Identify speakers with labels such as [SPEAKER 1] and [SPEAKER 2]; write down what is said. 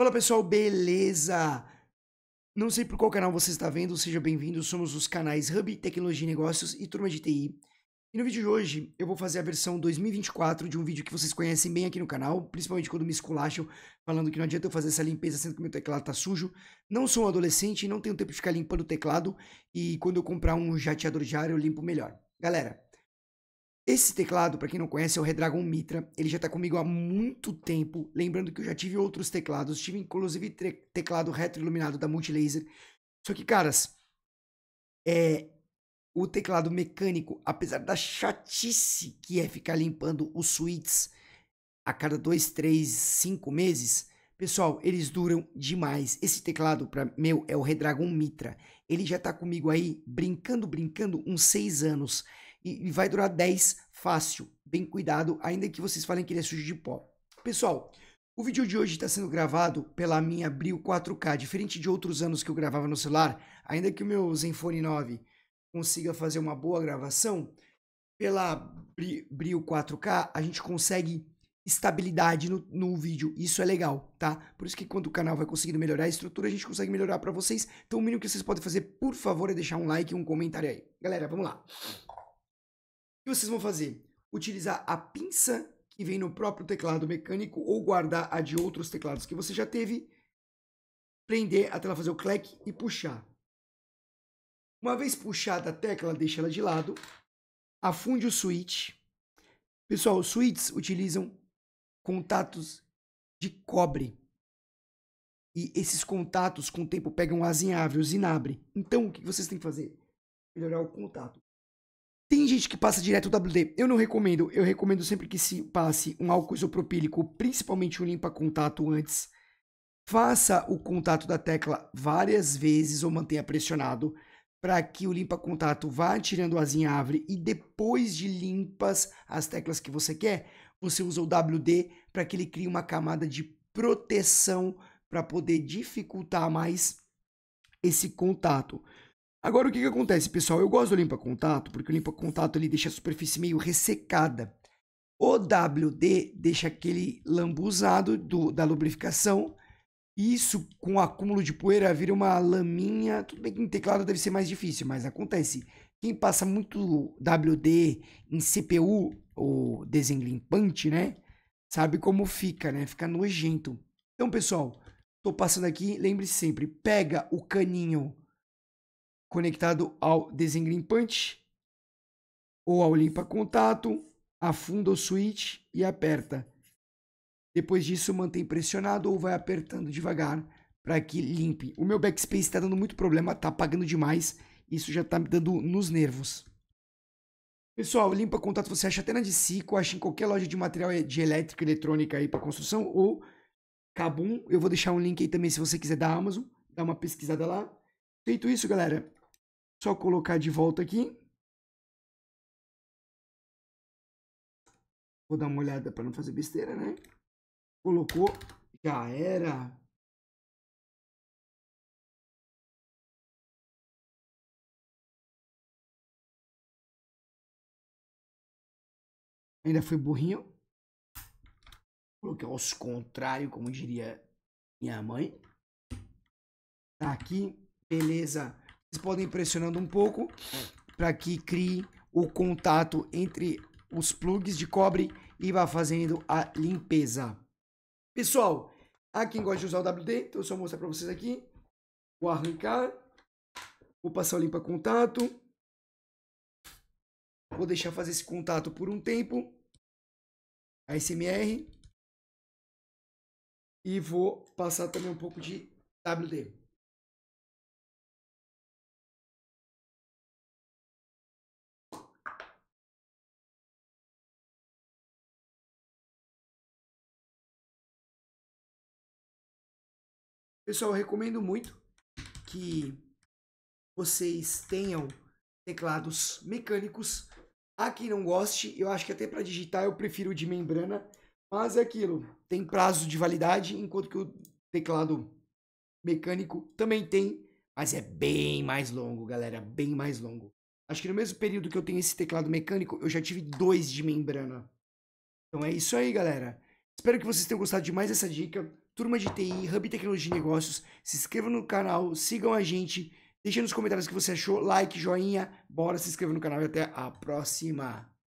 [SPEAKER 1] Fala pessoal, beleza? Não sei por qual canal você está vendo, seja bem-vindo. Somos os canais Hub Tecnologia e Negócios e Turma de TI. E no vídeo de hoje eu vou fazer a versão 2024 de um vídeo que vocês conhecem bem aqui no canal, principalmente quando me esculacham falando que não adianta eu fazer essa limpeza sendo que meu teclado tá sujo. Não sou um adolescente, não tenho tempo de ficar limpando o teclado e quando eu comprar um jateador de ar eu limpo melhor. Galera, esse teclado, para quem não conhece, é o Redragon Mitra. Ele já está comigo há muito tempo. Lembrando que eu já tive outros teclados. Tive inclusive teclado retroiluminado da Multilaser. Só que, caras, é, o teclado mecânico, apesar da chatice que é ficar limpando os suítes a cada 2, 3, 5 meses, pessoal, eles duram demais. Esse teclado para meu é o Redragon Mitra. Ele já está comigo aí brincando, brincando uns 6 anos e, vai durar 10 fácil. Bem cuidado, ainda que vocês falem que ele é sujo de pó. Pessoal, o vídeo de hoje está sendo gravado pela minha Abril 4K. Diferente de outros anos que eu gravava no celular, ainda que o meu Zenfone 9 consiga fazer uma boa gravação, pela Abril 4K a gente consegue estabilidade no, no vídeo. Isso é legal, tá? Por isso que quando o canal vai conseguindo melhorar a estrutura, a gente consegue melhorar para vocês. Então o mínimo que vocês podem fazer, por favor, é deixar um like e um comentário aí. Galera, vamos lá que vocês vão fazer? Utilizar a pinça que vem no próprio teclado mecânico ou guardar a de outros teclados que você já teve, prender até ela fazer o cleque e puxar. Uma vez puxada a tecla, deixa ela de lado, afunde o switch. Pessoal, switches utilizam contatos de cobre. E esses contatos, com o tempo, pegam azinháveis em inabre. Então, o que vocês têm que fazer? Melhorar o contato tem gente que passa direto o WD. Eu não recomendo. Eu recomendo sempre que se passe um álcool isopropílico, principalmente um limpa-contato antes. Faça o contato da tecla várias vezes ou mantenha pressionado para que o limpa-contato vá tirando as azinhavre e depois de limpas as teclas que você quer, você usa o WD para que ele crie uma camada de proteção para poder dificultar mais esse contato. Agora, o que, que acontece, pessoal? Eu gosto do limpa-contato, porque o limpa-contato deixa a superfície meio ressecada. O WD deixa aquele lambuzado do, da lubrificação. Isso, com o acúmulo de poeira, vira uma laminha. Tudo bem que em teclado deve ser mais difícil, mas acontece. Quem passa muito WD em CPU, ou desenglimpante, né? Sabe como fica, né? Fica nojento. Então, pessoal, tô passando aqui. Lembre sempre, pega o caninho conectado ao desengrimpante ou ao limpa-contato, afunda o switch e aperta. Depois disso, mantém pressionado ou vai apertando devagar para que limpe. O meu backspace está dando muito problema, está apagando demais. Isso já está me dando nos nervos. Pessoal, limpa contato você acha até na Dicico, acha em qualquer loja de material de elétrica e eletrônica aí para construção ou Cabum. Eu vou deixar um link aí também se você quiser da Amazon, dá uma pesquisada lá. Feito isso, galera, só colocar de volta aqui.
[SPEAKER 2] Vou dar uma olhada para não fazer besteira, né? Colocou, já era. Ainda foi burrinho. Coloquei aos
[SPEAKER 1] contrários, como diria minha mãe. Tá aqui, beleza podem pressionando um pouco para que crie o contato entre os plugs de cobre e vá fazendo a limpeza. Pessoal, há quem gosta de usar o WD, então eu só mostrar para vocês aqui. Vou arrancar, vou passar o limpa contato, vou deixar
[SPEAKER 2] fazer esse contato por um tempo, ASMR, e vou passar também um pouco de WD. Pessoal, eu recomendo muito que
[SPEAKER 1] vocês tenham teclados mecânicos. A quem não goste, eu acho que até para digitar eu prefiro o de membrana, mas é aquilo, tem prazo de validade, enquanto que o teclado mecânico também tem, mas é bem mais longo, galera, bem mais longo. Acho que no mesmo período que eu tenho esse teclado mecânico, eu já tive dois de membrana. Então é isso aí, galera. Espero que vocês tenham gostado de mais essa dica. Turma de TI, Hub Tecnologia e Negócios. Se inscrevam no canal, sigam a gente. Deixem nos comentários o que você achou, like, joinha. Bora se inscrever no canal e até a próxima.